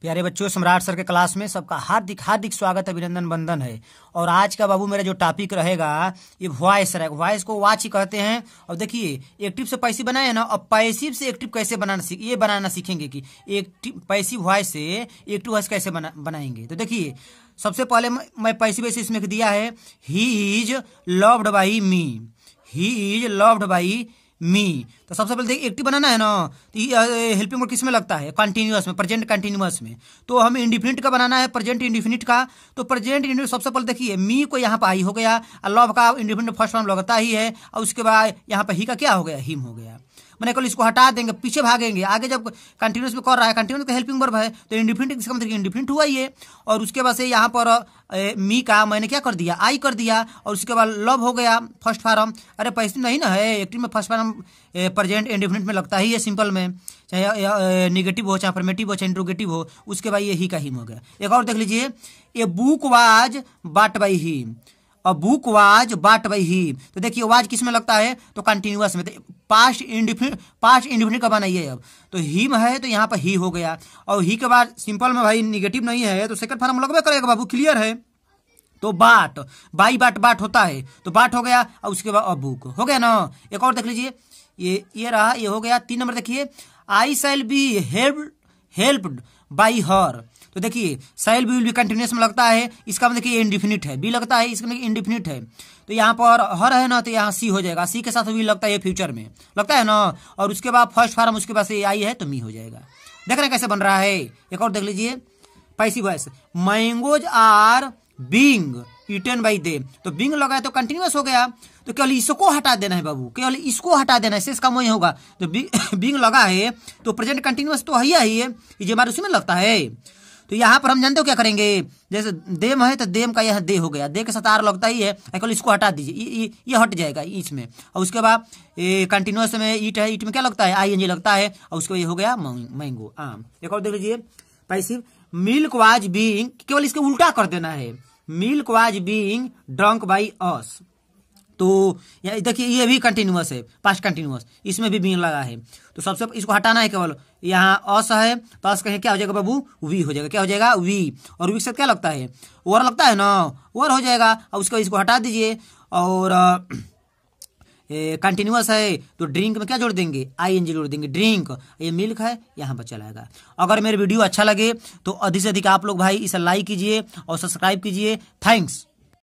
प्यारे बच्चों सम्राट सर के क्लास में सबका हार्दिक हार्दिक स्वागत अभिनंदन बंदन है और आज का बाबू मेरा जो टॉपिक रहेगा ये वॉइस रहेगा वॉइस को वाच ही कहते हैं और देखिए एक्टिव से पैसिव बनाए हैं ना अब पैसिव से एक्टिव कैसे बनाना सीख ये बनाना सीखेंगे कि एक पैसिव वॉइस से एक्टिव वॉइस कैसे बना बनाएंगे तो देखिए सबसे पहले मैं पैसिव ऐसे इसमें दिया है he is loved by me he is loved by me तो सबसे पहले देखिए एक्टिव बनाना है ना तो हेल्पिंग वर्ड किस में लगता है कंटिन्यूस में प्रेजेंट कंटिन्यूस में तो हमें इंडिफिनिट का बनाना है प्रेजेंट इंडिफिनिट का तो प्रेजेंट इंडिफिनिट सबसे पहले देखिए मी को यहाँ पर आई हो गया लव का इंडिफिनिट फर्स्ट फॉर्म लगता ही है और उसके बाद यहाँ पर ही का क्या हो गया हिम हो गया मैंने कल इसको हटा देंगे पीछे भागेंगे आगे जब कंटिन्यूस में कर रहा है कंटिन्यूस का हेल्पिंग वर्ब है तो इंडिफिनिट इसका मतलब इंडिफिनिट हुआ ये और उसके बाद से यहाँ पर मी का मैंने क्या कर दिया आई कर दिया और उसके बाद लव हो गया फर्स्ट फार्म अरे पैसे तो नहीं ना है एक्टिव में फर्स्ट फार्म प्रेजेंट इंडिफिनिट में लगता ही है सिंपल में चाहे निगेटिव हो चाहे परमेटिव हो चाहे इंट्रोगेटिव हो उसके बाद ये ही का हिम हो गया एक और देख लीजिए a book was bought by him a book was bought by he तो देखिए वाज किस में लगता है तो कंटिन्यूस में तो पास्ट इंडिफिन पास्ट इंडिफिनिट का बनाइए अब तो ही में है तो यहाँ पर ही हो गया और ही के बाद सिंपल में भाई निगेटिव नहीं है तो सेकंड फॉर्म लगभग करेगा बाबू क्लियर है तो बाट बाई बाट बाट होता है तो बाट हो गया और उसके बाद अबुक हो गया ना एक और देख लीजिए ये ये रहा ये हो गया तीन नंबर देखिए I shall be help helped by her तो देखिए shall be will be continuous में लगता है इसका मतलब देखिए इंडिफिनिट है बी लगता है इसका मतलब इंडिफिनिट है तो यहाँ पर हर है ना तो यहाँ सी हो जाएगा सी के साथ वी लगता है फ्यूचर में लगता है ना और उसके बाद फर्स्ट फार्म उसके पास ये आई है तो मी हो जाएगा देख रहे हैं कैसे बन रहा है एक और देख लीजिए passive voice mangoes are being eaten by they तो बिंग लगाए तो कंटिन्यूस हो गया तो केवल इसको हटा देना है बाबू केवल इसको हटा देना है शेष काम वही होगा तो बिंग लगा है तो प्रेजेंट कंटिन्यूस तो है ही है ये हमारे उसमें लगता है तो यहाँ पर हम जानते हो क्या करेंगे जैसे देम है तो देम का यह दे हो गया दे के साथ आर लगता ही है केवल इसको हटा दीजिए ये हट जाएगा ईच में और उसके बाद कंटिन्यूस में ईट है ईट में क्या लगता है आई एन जी लगता है और उसके बाद ये हो गया मैंगो आम एक और देख लीजिए पैसिव मिल्क वाज बींग केवल इसके उल्टा कर देना है milk was being drunk by us तो देखिए ये भी कंटिन्यूस है पास्ट कंटिन्यूस इसमें भी बीन लगा है तो सबसे इसको हटाना है केवल यहाँ अस है तो अस कहें क्या हो जाएगा बाबू वी हो जाएगा क्या हो जाएगा वी और वी साथ क्या लगता है ओवर लगता है ना ओवर हो जाएगा और उसके बाद इसको हटा दीजिए और कंटिन्यूस है तो ड्रिंक में क्या जोड़ देंगे आई एन जी जोड़ देंगे ड्रिंक ये मिल्क है यहाँ पर चलाएगा अगर मेरे वीडियो अच्छा लगे तो अधिक से अधिक आप लोग भाई इसे लाइक कीजिए और सब्सक्राइब कीजिए थैंक्स